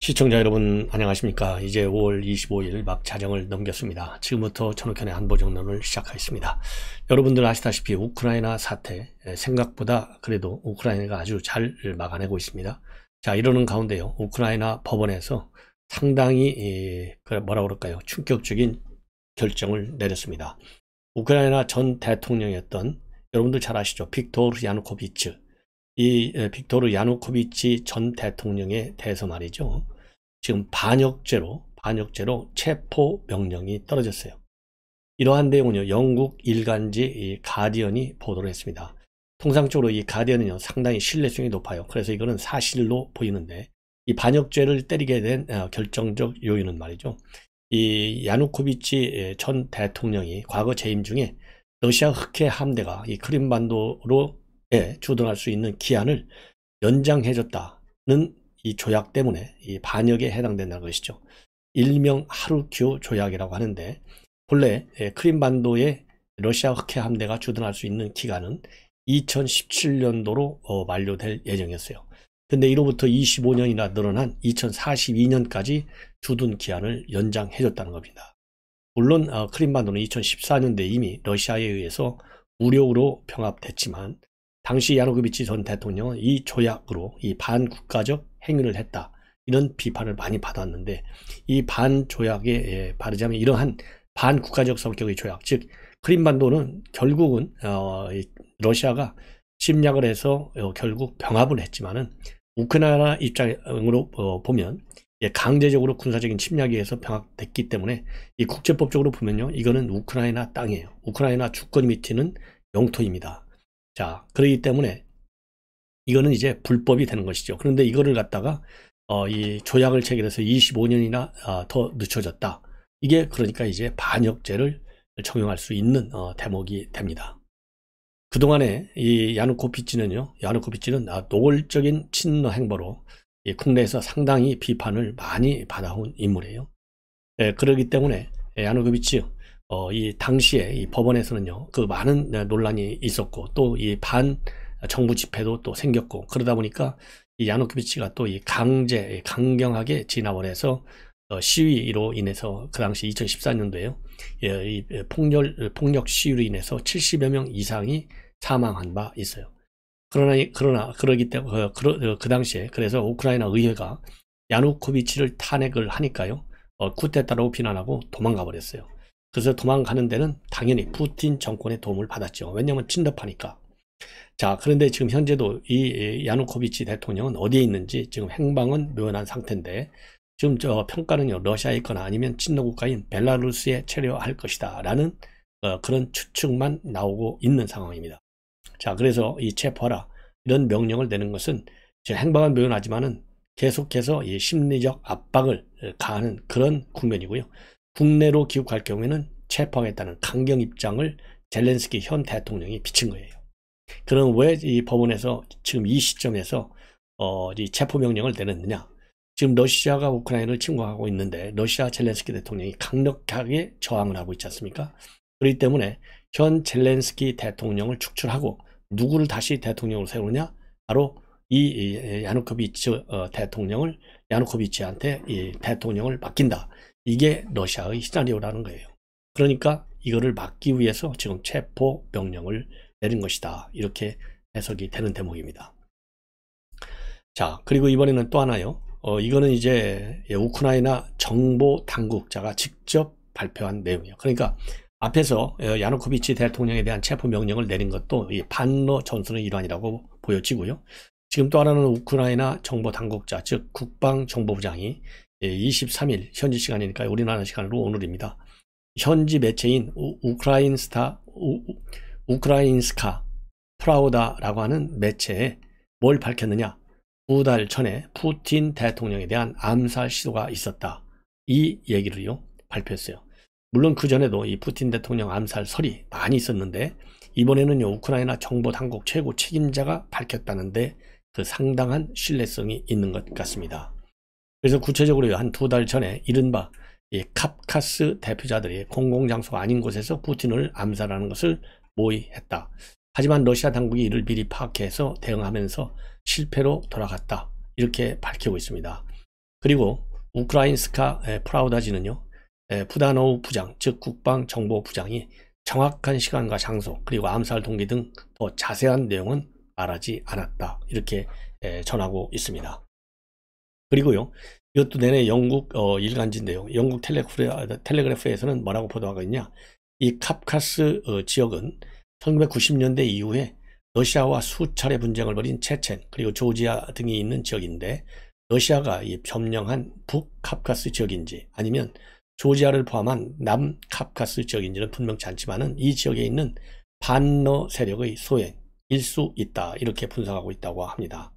시청자 여러분 안녕하십니까 이제 5월 25일 막 자정을 넘겼습니다 지금부터 천호현의 안보정론을 시작하겠습니다 여러분들 아시다시피 우크라이나 사태 생각보다 그래도 우크라이나가 아주 잘 막아내고 있습니다 자 이러는 가운데요 우크라이나 법원에서 상당히 그 뭐라 그럴까요 충격적인 결정을 내렸습니다 우크라이나 전 대통령이었던 여러분들 잘 아시죠 빅토르 야누코비츠 이 빅토르 야누코비치 전 대통령에 대해서 말이죠. 지금 반역죄로 반역죄로 체포 명령이 떨어졌어요. 이러한 내용은요. 영국 일간지 가디언이 보도를 했습니다. 통상적으로 이 가디언은요. 상당히 신뢰성이 높아요. 그래서 이거는 사실로 보이는데 이 반역죄를 때리게 된 어, 결정적 요인은 말이죠. 이 야누코비치 전 대통령이 과거 재임 중에 러시아 흑해 함대가 이 크림반도로 예, 주둔할 수 있는 기한을 연장해줬다는 이 조약 때문에 이 반역에 해당된다는 것이죠. 일명 하루큐 조약이라고 하는데 본래 예, 크림반도의 러시아 흑해 함대가 주둔할 수 있는 기간은 2017년도로 어, 만료될 예정이었어요. 근데 이로부터 25년이나 늘어난 2042년까지 주둔 기한을 연장해줬다는 겁니다. 물론 어, 크림반도는 2014년대 이미 러시아에 의해서 무력으로 병합됐지만 당시 야노그비치 전 대통령 은이 조약으로 이 반국가적 행위를 했다. 이런 비판을 많이 받았는데 이 반조약에 예, 바르자면 이러한 반국가적 성격의 조약, 즉 크림반도는 결국은 어, 러시아가 침략을 해서 어, 결국 병합을 했지만은 우크라이나 입장으로 어, 보면 예, 강제적으로 군사적인 침략에 의해서 병합됐기 때문에 이 국제법적으로 보면요, 이거는 우크라이나 땅이에요. 우크라이나 주권 밑에는 영토입니다. 자, 그러기 때문에 이거는 이제 불법이 되는 것이죠. 그런데 이거를 갖다가 어, 이 조약을 체결해서 25년이나 어, 아, 더 늦춰졌다. 이게 그러니까 이제 반역죄를 적용할 수 있는 어, 대목이 됩니다. 그동안에 이 야누코피치는요, 야누코피치는 아, 노골적인 친노 행보로 이 국내에서 상당히 비판을 많이 받아온 인물이에요. 예, 그러기 때문에 야누코피치 어, 이 당시에 이 법원에서는요, 그 많은 논란이 있었고, 또 이 반 정부 집회도 또 생겼고, 그러다 보니까 이 야노키비치가 또 이 강제, 강경하게 진압을 해서 어, 시위로 인해서 그 당시 2014년도에요, 예, 이폭력 폭력 시위로 인해서 70여 명 이상이 사망한 바 있어요. 그러나, 그러나, 그러기 때문에, 어, 그, 그 당시에, 그래서 우크라이나 의회가 야누코비치를 탄핵을 하니까요, 어, 쿠데타로 비난하고 도망가 버렸어요. 그래서 도망가는 데는 당연히 푸틴 정권의 도움을 받았죠. 왜냐하면 친러하니까 자, 그런데 지금 현재도 이 야누코비치 대통령은 어디에 있는지 지금 행방은 묘연한 상태인데 지금 저 평가는요 러시아에 있거나 아니면 친노 국가인 벨라루스에 체류할 것이다 라는 어, 그런 추측만 나오고 있는 상황입니다. 자, 그래서 이 체포하라 이런 명령을 내는 것은 지금 행방은 묘연하지만은 계속해서 이 심리적 압박을 가하는 그런 국면이고요. 국내로 귀국할 경우에는 체포하겠다는 강경 입장을 젤렌스키 현 대통령이 비친 거예요. 그럼 왜 이 법원에서 지금 이 시점에서 어, 이 체포 명령을 내렸느냐? 지금 러시아가 우크라이나를 침공하고 있는데 러시아 젤렌스키 대통령이 강력하게 저항을 하고 있지 않습니까? 그렇기 때문에 현 젤렌스키 대통령을 축출하고 누구를 다시 대통령으로 세우느냐? 바로 이 야누코비치 어, 대통령을 야누코비치한테 이 대통령을 맡긴다. 이게 러시아의 시나리오라는 거예요. 그러니까 이거를 막기 위해서 지금 체포 명령을 내린 것이다. 이렇게 해석이 되는 대목입니다. 자, 그리고 이번에는 또 하나요. 어, 이거는 이제 예, 우크라이나 정보 당국자가 직접 발표한 내용이에요. 그러니까 앞에서 어, 야노코비치 대통령에 대한 체포 명령을 내린 것도 이 반러 전선의 일환이라고 보여지고요. 지금 또 하나는 우크라이나 정보 당국자, 즉 국방정보부장이 23일 예, 현지 시간이니까 요 우리나라 시간으로 오늘입니다. 현지 매체인 우, 크라인스타 우, 크라인스카 프라우다라고 하는 매체에 뭘 밝혔느냐? 두 달 전에 푸틴 대통령에 대한 암살 시도가 있었다. 이 얘기를요 발표했어요. 물론 그 전에도 이 푸틴 대통령 암살설이 많이 있었는데 이번에는요 우크라이나 정보 당국 최고 책임자가 밝혔다는데 그 상당한 신뢰성이 있는 것 같습니다. 그래서 구체적으로 한 두 달 전에 이른바 이 캅카스 대표자들이 공공장소가 아닌 곳에서 푸틴을 암살하는 것을 모의했다. 하지만 러시아 당국이 이를 미리 파악해서 대응하면서 실패로 돌아갔다. 이렇게 밝히고 있습니다. 그리고 우크라인스카 프라우다지는요. 푸다노우 부장, 즉 국방정보부장이 정확한 시간과 장소, 그리고 암살 동기 등 더 자세한 내용은 말하지 않았다. 이렇게 전하고 있습니다. 그리고요. 이것도 내내 영국 어, 일간지인데요. 영국 텔레그래, 텔레그래프에서는 뭐라고 보도하고 있냐. 이 캅카스 어, 지역은 1990년대 이후에 러시아와 수차례 분쟁을 벌인 체첸 그리고 조지아 등이 있는 지역인데 러시아가 이 점령한 북캅카스 지역인지 아니면 조지아를 포함한 남캅카스 지역인지는 분명치 않지만은 이 지역에 있는 반러 세력의 소행 일수 있다 이렇게 분석하고 있다고 합니다.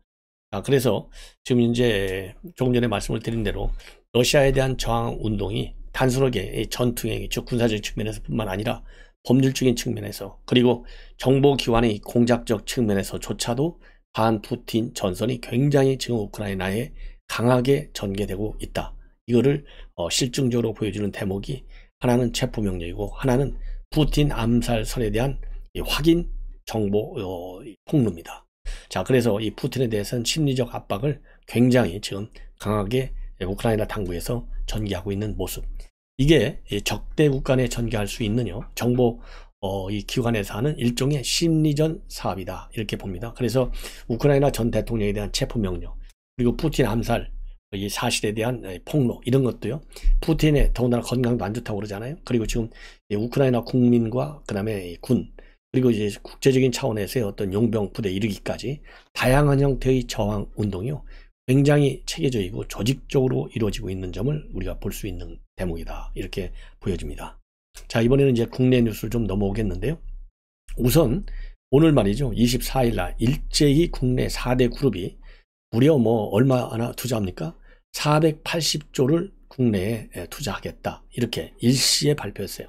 아, 그래서 지금 이제 조금 전에 말씀을 드린 대로 러시아에 대한 저항 운동이 단순하게 전투행위즉 군사적 측면에서 뿐만 아니라 법률적인 측면에서 그리고 정보기관의 공작적 측면에서조차도 반푸틴 전선이 굉장히 지금 우크라이나에 강하게 전개되고 있다. 이거를 어, 실증적으로 보여주는 대목이 하나는 체포명령이고 하나는 푸틴 암살설에 대한 확인 정보 어, 폭로입니다. 자, 그래서 이 푸틴에 대해서는 심리적 압박을 굉장히 지금 강하게 우크라이나 당국에서 전개하고 있는 모습. 이게 적대국 간에 전개할 수 있는요. 정보 어, 이 기관에서 하는 일종의 심리전 사업이다 이렇게 봅니다. 그래서 우크라이나 전 대통령에 대한 체포 명령 그리고 푸틴 암살 이 사실에 대한 폭로 이런 것도요. 푸틴의 더군다나 건강도 안 좋다고 그러잖아요. 그리고 지금 우크라이나 국민과 그다음에 군 그리고 이제 국제적인 차원에서의 어떤 용병 부대 이르기까지 다양한 형태의 저항 운동이요. 굉장히 체계적이고 조직적으로 이루어지고 있는 점을 우리가 볼 수 있는 대목이다. 이렇게 보여집니다. 자, 이번에는 이제 국내 뉴스를 좀 넘어오겠는데요. 우선 오늘 말이죠. 24일 날 일제히 국내 4대 그룹이 무려 뭐 얼마 하나 투자합니까? 480조를 국내에 투자하겠다. 이렇게 일시에 발표했어요.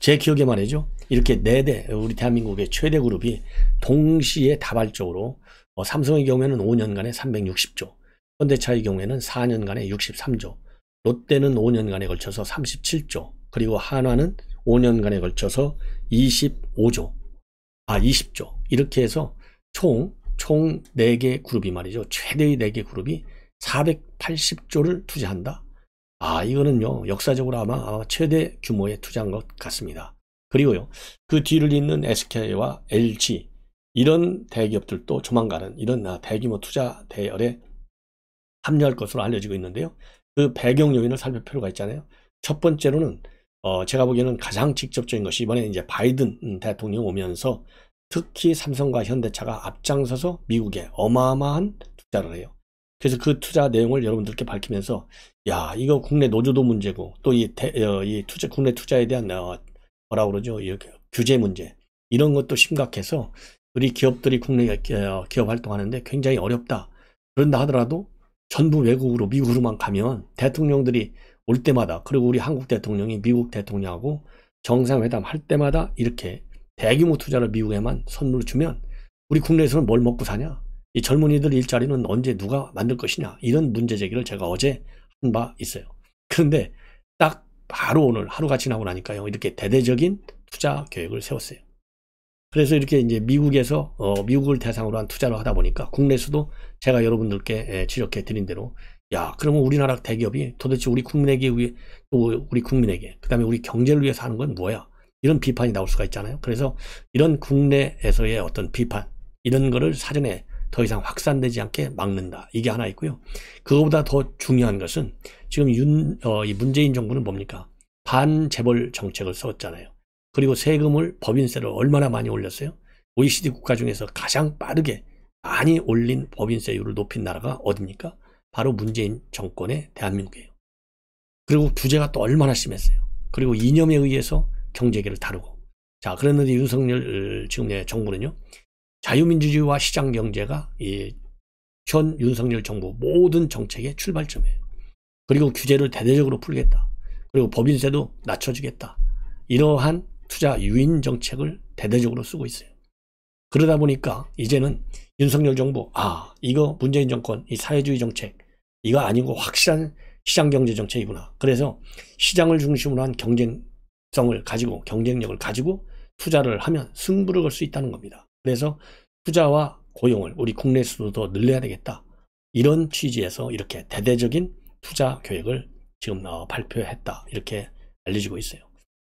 제 기억에 말이죠. 이렇게 네 대 우리 대한민국의 최대 그룹이 동시에 다발적으로 어, 삼성의 경우에는 5년간에 360조, 현대차의 경우에는 4년간에 63조, 롯데는 5년간에 걸쳐서 37조, 그리고 한화는 5년간에 걸쳐서 25조, 아 20조 이렇게 해서 총총 4개 그룹이 말이죠. 최대의 4개 그룹이 480조를 투자한다. 아, 이거는요, 역사적으로 아마 어, 최대 규모의 투자인 것 같습니다. 그리고요, 그 뒤를 잇는 SK와 LG, 이런 대기업들도 조만간은 이런 아, 대규모 투자 대열에 합류할 것으로 알려지고 있는데요. 그 배경 요인을 살펴볼 필요가 있잖아요. 첫 번째로는 어, 제가 보기에는 가장 직접적인 것이 이번에 이제 바이든 음, 대통령 오면서 특히 삼성과 현대차가 앞장서서 미국에 어마어마한 투자를 해요. 그래서 그 투자 내용을 여러분들께 밝히면서 야 이거 국내 노조도 문제고 또이 어, 이 투자 국내 투자에 대한 어, 뭐라 그러죠 이, 규제 문제 이런 것도 심각해서 우리 기업들이 국내 어, 어, 기업 활동하는데 굉장히 어렵다 그런다 하더라도 전부 외국으로 미국으로만 가면 대통령들이 올 때마다 그리고 우리 한국 대통령이 미국 대통령하고 정상회담 할 때마다 이렇게 대규모 투자를 미국에만 선물을 주면 우리 국내에서는 뭘 먹고 사냐 이 젊은이들 일자리는 언제 누가 만들 것이냐 이런 문제 제기를 제가 어제 한 바 있어요. 그런데 딱 바로 오늘 하루가 지나고 나니까요 이렇게 대대적인 투자 계획을 세웠어요. 그래서 이렇게 이제 미국에서 어, 미국을 대상으로 한 투자를 하다 보니까 국내에서도 제가 여러분들께 예, 지적해 드린 대로 야 그러면 우리나라 대기업이 도대체 우리 국민에게 위해 우리 국민에게 그다음에 우리 경제를 위해서 하는 건 뭐야 이런 비판이 나올 수가 있잖아요. 그래서 이런 국내에서의 어떤 비판 이런 거를 사전에 더 이상 확산되지 않게 막는다. 이게 하나 있고요. 그거보다 더 중요한 것은 지금 윤, 어, 이 문재인 정부는 뭡니까? 반재벌 정책을 썼잖아요. 그리고 세금을 법인세를 얼마나 많이 올렸어요? OECD 국가 중에서 가장 빠르게 많이 올린 법인세율을 높인 나라가 어딥니까? 바로 문재인 정권의 대한민국이에요. 그리고 규제가 또 얼마나 심했어요. 그리고 이념에 의해서 경제계를 다루고. 자, 그랬는데 윤석열 어, 지금 의 정부는요. 자유민주주의와 시장경제가 현 윤석열 정부 모든 정책의 출발점이에요. 그리고 규제를 대대적으로 풀겠다. 그리고 법인세도 낮춰주겠다. 이러한 투자 유인 정책을 대대적으로 쓰고 있어요. 그러다 보니까 이제는 윤석열 정부, 아, 이거 문재인 정권, 이 사회주의 정책, 이거 아니고 확실한 시장경제 정책이구나. 그래서 시장을 중심으로 한 경쟁성을 가지고 경쟁력을 가지고 투자를 하면 승부를 걸 수 있다는 겁니다. 그래서 투자와 고용을 우리 국내 수도 더 늘려야 되겠다. 이런 취지에서 이렇게 대대적인 투자 계획을 지금 어, 발표했다. 이렇게 알려지고 있어요.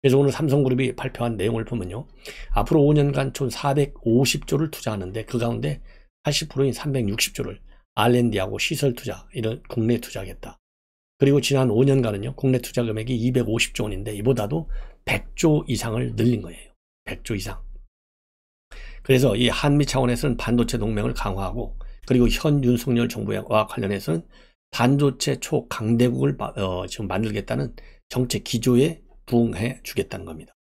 그래서 오늘 삼성그룹이 발표한 내용을 보면요. 앞으로 5년간 총 450조를 투자하는데 그 가운데 80%인 360조를 R&D하고 시설 투자, 이런 국내 투자겠다. 하 그리고 지난 5년간은요. 국내 투자 금액이 250조 원인데 이보다도 100조 이상을 늘린 거예요. 100조 이상. 그래서 이 한미 차원에서는 반도체 동맹을 강화하고 그리고 현 윤석열 정부와 관련해서는 반도체 초강대국을 어, 지금 만들겠다는 정책 기조에 부응해 주겠다는 겁니다.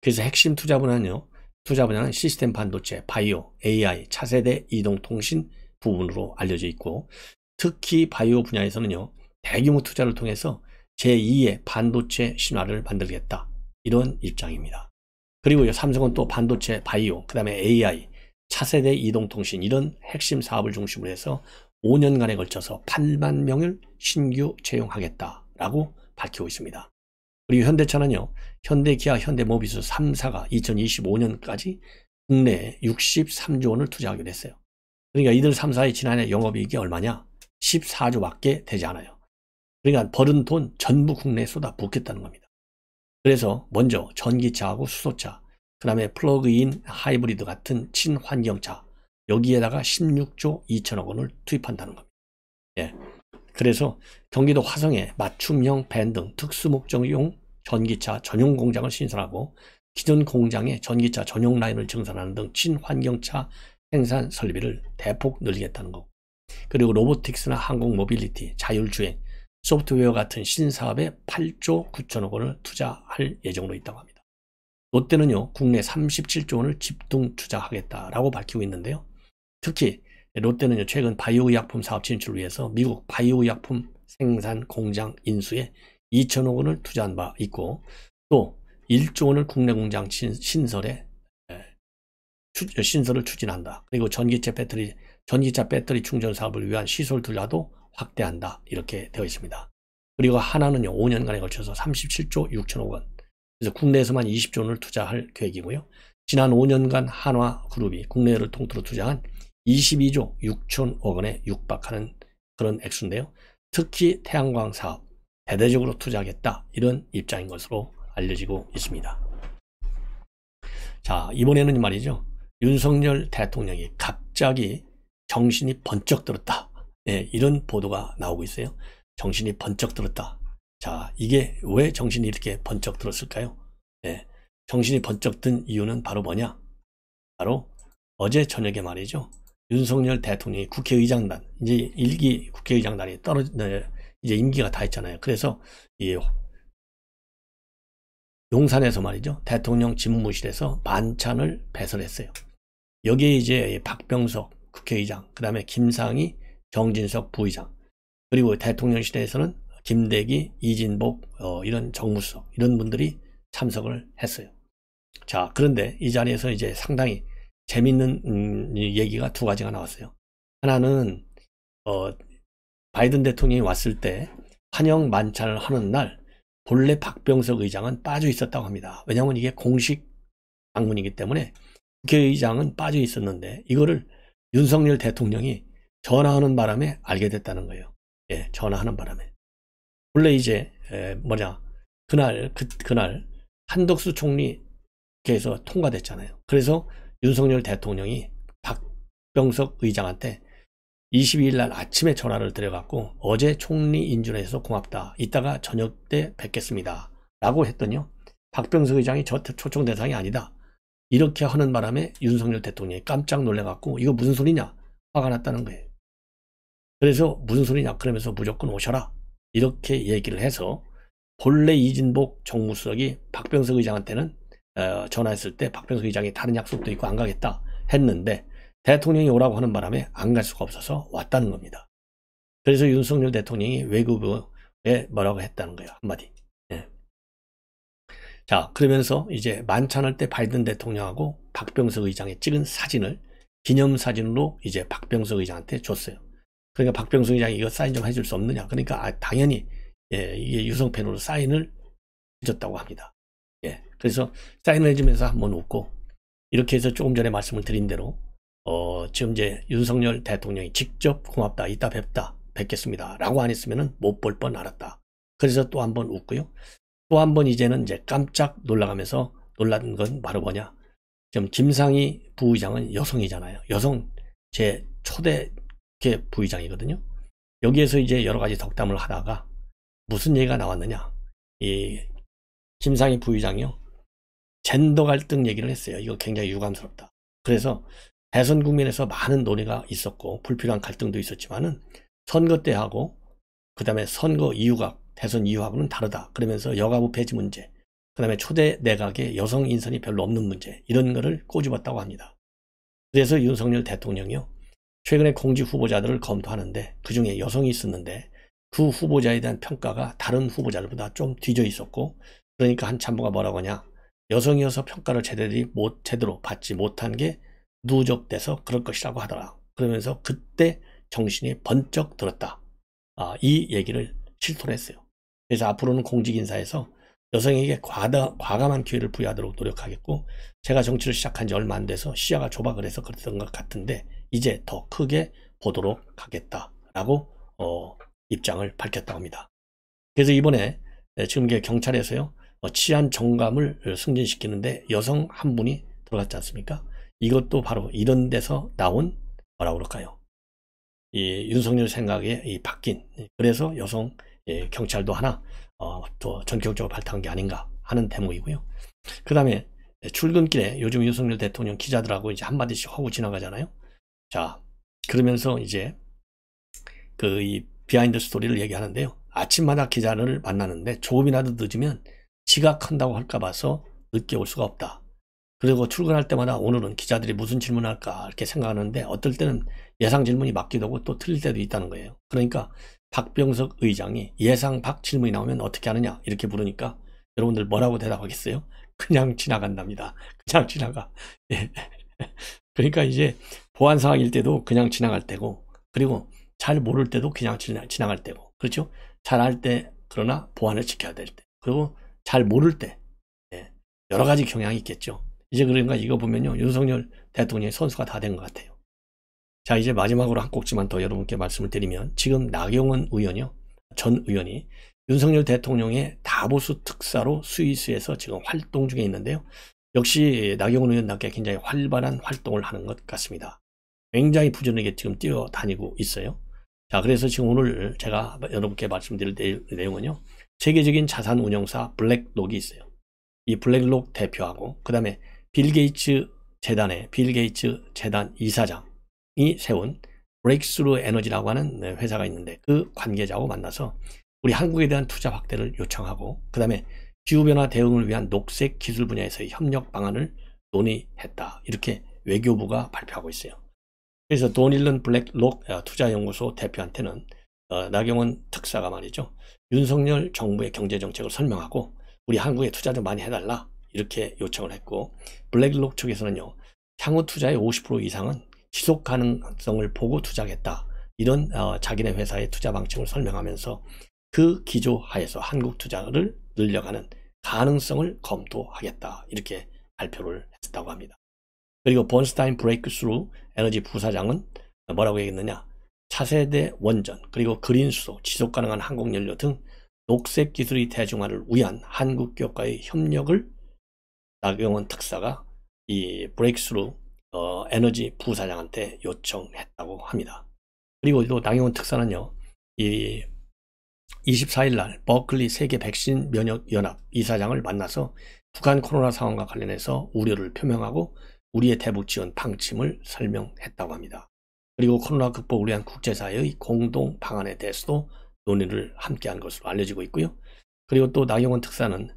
그래서 핵심 투자 분야는요. 투자 분야는 시스템 반도체, 바이오, AI, 차세대 이동통신 부분으로 알려져 있고 특히 바이오 분야에서는요. 대규모 투자를 통해서 제2의 반도체 신화를 만들겠다. 이런 입장입니다. 그리고 삼성은 또 반도체, 바이오, 그 다음에 AI, 차세대 이동통신 이런 핵심 사업을 중심으로 해서 5년간에 걸쳐서 8만 명을 신규 채용하겠다라고 밝히고 있습니다. 그리고 현대차는요. 현대기아, 현대모비스 3사가 2025년까지 국내에 63조 원을 투자하기로 했어요. 그러니까 이들 3사의 지난해 영업이익이 얼마냐? 14조밖에 되지 않아요. 그러니까 벌은 돈 전부 국내에 쏟아 붓겠다는 겁니다. 그래서 먼저 전기차하고 수소차, 그 다음에 플러그인 하이브리드 같은 친환경차, 여기에다가 16조 2천억 원을 투입한다는 겁니다. 예. 그래서 경기도 화성에 맞춤형 밴 등 특수목적용 전기차 전용 공장을 신설하고 기존 공장에 전기차 전용 라인을 증설하는 등 친환경차 생산 설비를 대폭 늘리겠다는 거. 그리고 로보틱스나 항공 모빌리티, 자율주행, 소프트웨어 같은 신사업에 8조 9천억 원을 투자할 예정으로 있다고 합니다. 롯데는요, 국내 37조 원을 집중 투자하겠다라고 밝히고 있는데요. 특히 롯데는요, 최근 바이오 의 약품 사업 진출을 위해서 미국 바이오 의 약품 생산 공장 인수에 2천억 원을 투자한 바 있고 또 1조 원을 국내 공장 신설에 신설을 추진한다. 그리고 전기차 배터리 전기차 배터리 충전 사업을 위한 시설 투라도 확대한다 이렇게 되어 있습니다. 그리고 하나는요 5년간에 걸쳐서 37조 6천억 원 그래서 국내에서만 20조 원을 투자할 계획이고요. 지난 5년간 한화그룹이 국내를 통틀어 투자한 22조 6천억 원에 육박하는 그런 액수인데요. 특히 태양광 사업 대대적으로 투자하겠다 이런 입장인 것으로 알려지고 있습니다. 자 이번에는 말이죠. 윤석열 대통령이 갑자기 정신이 번쩍 들었다. 예, 이런 보도가 나오고 있어요. 정신이 번쩍 들었다. 자, 이게 왜 정신이 이렇게 번쩍 들었을까요? 예, 정신이 번쩍 든 이유는 바로 뭐냐? 바로 어제 저녁에 말이죠. 윤석열 대통령이 국회의장단, 이제 일기 국회의장단이 떨어져, 네, 이제 임기가 다 했잖아요. 그래서 이 용산에서 말이죠. 대통령 집무실에서 반찬을 배설했어요. 여기에 이제 박병석 국회의장, 그 다음에 김상희 정진석 부의장, 그리고 대통령시대에서는 김대기, 이진복 어, 이런 정무수석 이런 분들이 참석을 했어요. 자 그런데 이 자리에서 이제 상당히 재밌는 음, 얘기가 두 가지가 나왔어요. 하나는 어, 바이든 대통령이 왔을 때 환영 만찬을 하는 날 본래 박병석 의장은 빠져 있었다고 합니다. 왜냐하면 이게 공식 방문이기 때문에 국회의장은 그 빠져 있었는데 이거를 윤석열 대통령이 전화하는 바람에 알게 됐다는 거예요. 예, 전화하는 바람에. 원래 이제 에, 뭐냐 그날 그 그날 한덕수 총리께서 통과됐잖아요. 그래서 윤석열 대통령이 박병석 의장한테 22일 날 아침에 전화를 드려갖고 어제 총리 인준해서 고맙다. 이따가 저녁 때 뵙겠습니다. 라고 했더니요. 박병석 의장이 저 초청 대상이 아니다. 이렇게 하는 바람에 윤석열 대통령이 깜짝 놀래갖고 이거 무슨 소리냐? 화가 났다는 거예요. 그래서 무슨 소리냐 그러면서 무조건 오셔라 이렇게 얘기를 해서 본래 이진복 정무수석이 박병석 의장한테는 어, 전화했을 때 박병석 의장이 다른 약속도 있고 안 가겠다 했는데 대통령이 오라고 하는 바람에 안 갈 수가 없어서 왔다는 겁니다. 그래서 윤석열 대통령이 외교부에 뭐라고 했다는 거예요. 한마디. 예. 자 그러면서 이제 만찬할 때 바이든 대통령하고 박병석 의장이 찍은 사진을 기념사진으로 이제 박병석 의장한테 줬어요. 그러니까 박병수 의장이 이거 사인 좀 해줄 수 없느냐. 그러니까 아, 당연히 예, 이게 유성펜으로 사인을 해줬다고 합니다. 예, 그래서 사인을 해주면서 한번 웃고 이렇게 해서 조금 전에 말씀을 드린 대로 어, 지금 이제 윤석열 대통령이 직접 고맙다, 이따 뵙다, 뵙겠습니다. 라고 안 했으면 못 볼 뻔 알았다. 그래서 또 한 번 웃고요. 또 한 번 이제는 이제 깜짝 놀라가면서 놀란 건 바로 뭐냐. 지금 김상희 부의장은 여성이잖아요. 여성 제 초대 이렇 부의장이거든요. 여기에서 이제 여러 가지 덕담을 하다가 무슨 얘기가 나왔느냐. 이 김상희 부의장이요. 젠더 갈등 얘기를 했어요. 이거 굉장히 유감스럽다. 그래서 대선 국민에서 많은 논의가 있었고 불필요한 갈등도 있었지만은 선거 때하고 그다음에 선거 이유가 대선 이유하고는 다르다. 그러면서 여가부 폐지 문제, 그다음에 초대 내각의 여성 인선이 별로 없는 문제 이런 거를 꼬집었다고 합니다. 그래서 윤석열 대통령이요 최근에 공직 후보자들을 검토하는데 그 중에 여성이 있었는데 그 후보자에 대한 평가가 다른 후보자들보다 좀 뒤져 있었고 그러니까 한 참모가 뭐라고 하냐 여성이어서 평가를 제대로, 못, 제대로 받지 못한 게 누적돼서 그럴 것이라고 하더라 그러면서 그때 정신이 번쩍 들었다 아, 이 얘기를 실토를 했어요 그래서 앞으로는 공직인사에서 여성에게 과다, 과감한 기회를 부여하도록 노력하겠고 제가 정치를 시작한 지 얼마 안 돼서 시야가 좁아 그래서 그랬던 것 같은데 이제 더 크게 보도록 하겠다라고 어, 입장을 밝혔다고 합니다. 그래서 이번에 네, 지금 경찰에서요 어, 치안 정감을 승진시키는데 여성 한 분이 들어갔지 않습니까? 이것도 바로 이런 데서 나온 뭐라 그럴까요? 이 윤석열 생각에 이 바뀐 그래서 여성 예, 경찰도 하나 어, 또 전격적으로 발탁한 게 아닌가 하는 대목이고요. 그 다음에 출근길에 요즘 윤석열 대통령 기자들하고 이제 한마디씩 하고 지나가잖아요. 자, 그러면서 이제 그 이 비하인드 스토리를 얘기하는데요. 아침마다 기자를 만나는데 조금이라도 늦으면 지각한다고 할까 봐서 늦게 올 수가 없다. 그리고 출근할 때마다 오늘은 기자들이 무슨 질문할까 이렇게 생각하는데 어떨 때는 예상 질문이 맞기도 하고 또 틀릴 때도 있다는 거예요. 그러니까 박병석 의장이 예상 박 질문이 나오면 어떻게 하느냐 이렇게 물으니까 여러분들 뭐라고 대답하겠어요? 그냥 지나간답니다. 그냥 지나가. 예. 그러니까 이제 보안 사항일 때도 그냥 지나갈 때고 그리고 잘 모를 때도 그냥 지나갈 때고 그렇죠? 잘 할 때 그러나 보안을 지켜야 될 때 그리고 잘 모를 때 예, 여러 가지 경향이 있겠죠. 이제 그러니까 이거 보면요 윤석열 대통령의 선수가 다 된 것 같아요. 자 이제 마지막으로 한 꼭지만 더 여러분께 말씀을 드리면 지금 나경원 의원이요 전 의원이 윤석열 대통령의 다보스 특사로 스위스에서 지금 활동 중에 있는데요. 역시 나경원 의원답게 굉장히 활발한 활동을 하는 것 같습니다. 굉장히 부지런하게 지금 뛰어다니고 있어요. 자, 그래서 지금 오늘 제가 여러분께 말씀드릴 내용은요. 세계적인 자산 운용사 블랙록이 있어요. 이 블랙록 대표하고 그 다음에 빌 게이츠 재단의 빌 게이츠 재단 이사장이 세운 브레이크스루 에너지라고 하는 회사가 있는데 그 관계자하고 만나서 우리 한국에 대한 투자 확대를 요청하고 그 다음에 기후변화 대응을 위한 녹색 기술 분야에서의 협력 방안을 논의했다. 이렇게 외교부가 발표하고 있어요. 그래서 돈 잃는 블랙록 아, 투자연구소 대표한테는 어, 나경원 특사가 말이죠. 윤석열 정부의 경제정책을 설명하고 우리 한국에 투자 좀 많이 해달라 이렇게 요청을 했고 블랙록 측에서는요. 향후 투자의 50% 이상은 지속 가능성을 보고 투자하겠다. 이런 어, 자기네 회사의 투자 방침을 설명하면서 그 기조 하에서 한국 투자를 늘려가는 가능성을 검토하겠다. 이렇게 발표를 했다고 합니다. 그리고 본스타인 브레이크스루 에너지 부사장은 뭐라고 얘기했느냐 차세대 원전 그리고 그린 수소 지속 가능한 항공 연료 등 녹색 기술의 대중화를 위한 한국 기업과의 협력을 나경원 특사가 이 브레이크스루 어, 에너지 부사장한테 요청했다고 합니다. 그리고 또 나경원 특사는요, 이 24일 날 버클리 세계 백신 면역 연합 이사장을 만나서 북한 코로나 상황과 관련해서 우려를 표명하고 우리의 대북 지원 방침을 설명했다고 합니다. 그리고 코로나 극복을 위한 국제사회의 공동 방안에 대해서도 논의를 함께한 것으로 알려지고 있고요. 그리고 또 나경원 특사는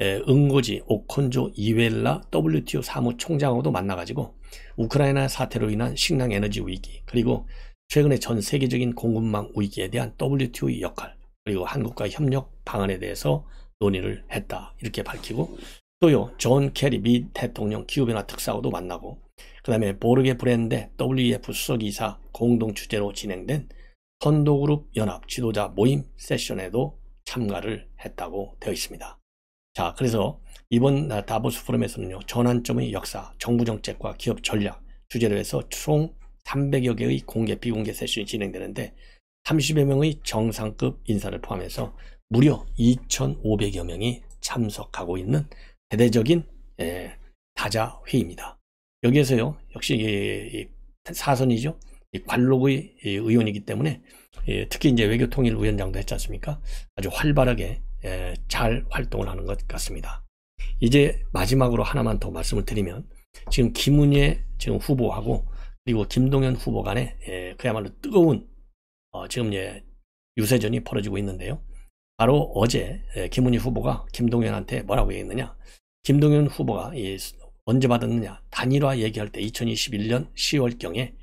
응고지 오콘조 이웰라 WTO 사무총장하고도 만나가지고 우크라이나 사태로 인한 식량 에너지 위기 그리고 최근의 전 세계적인 공급망 위기에 대한 WTO의 역할 그리고 한국과 협력 방안에 대해서 논의를 했다 이렇게 밝히고 또요 존 케리 미 대통령 기우베나 특사하고도 만나고 그 다음에 보르게 브랜드 WEF 수석이사 공동 주제로 진행된 선도그룹 연합 지도자 모임 세션에도 참가를 했다고 되어 있습니다. 자 그래서 이번 다보스 포럼에서는요 전환점의 역사, 정부 정책과 기업 전략 주제로 해서 총 300여 개의 공개 비공개 세션이 진행되는데 30여 명의 정상급 인사를 포함해서 무려 2,500여 명이 참석하고 있는 대대적인 예, 다자 회의입니다. 여기에서요 역시 예, 사선이죠. 관록의 의원이기 때문에 예, 특히 이제 외교통일위원장도 했지 않습니까? 아주 활발하게 예, 잘 활동을 하는 것 같습니다. 이제 마지막으로 하나만 더 말씀을 드리면 지금 김은혜 지금 후보하고 그리고 김동연 후보 간에 예, 그야말로 뜨거운 어, 지금 예, 유세전이 벌어지고 있는데요. 바로 어제 김은희 후보가 김동연한테 뭐라고 얘기했느냐? 김동연 후보가 언제 받았느냐 단일화 얘기할 때 2021년 10월경에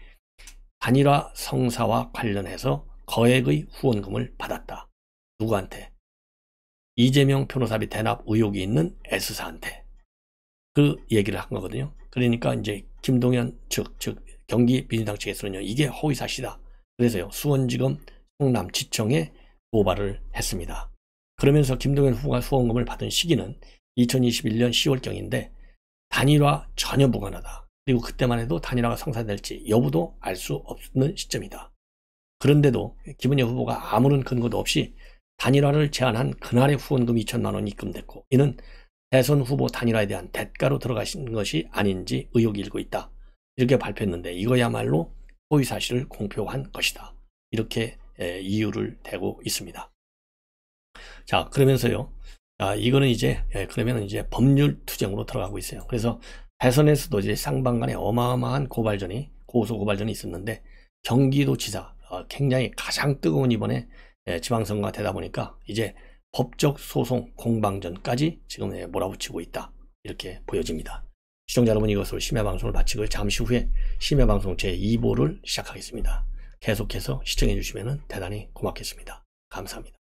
단일화 성사와 관련해서 거액의 후원금을 받았다. 누구한테? 이재명 변호사비 대납 의혹이 있는 S사한테 그 얘기를 한 거거든요. 그러니까 이제 김동연 측, 즉 경기 민주당 측에서는요. 이게 허위사실이다. 그래서요. 수원지검 성남지청에 고발을 했습니다. 그러면서 김동연 후보가 후원금을 받은 시기는 2021년 10월경인데 단일화 전혀 무관하다. 그리고 그때만 해도 단일화가 성사될지 여부도 알 수 없는 시점이다. 그런데도 김은혜 후보가 아무런 근거도 없이 단일화를 제안한 그날의 후원금 2천만 원이 입금됐고 이는 대선 후보 단일화에 대한 대가로 들어가신 것이 아닌지 의혹이 일고 있다. 이렇게 발표했는데 이거야말로 소위 사실을 공표한 것이다. 이렇게 이유를 대고 있습니다. 자 그러면서요 아, 이거는 이제 예, 그러면 이제 법률 투쟁으로 들어가고 있어요. 그래서 대선에서도 이제 쌍방간에 어마어마한 고발전이 고소 고발전이 있었는데 경기도지사 어, 굉장히 가장 뜨거운 이번에 예, 지방선거가 되다 보니까 이제 법적 소송 공방전까지 지금 예, 몰아붙이고 있다 이렇게 보여집니다. 시청자 여러분 이것으로 심야 방송을 마치고 잠시 후에 심야 방송 제2보를 시작하겠습니다. 계속해서 시청해 주시면 대단히 고맙겠습니다. 감사합니다.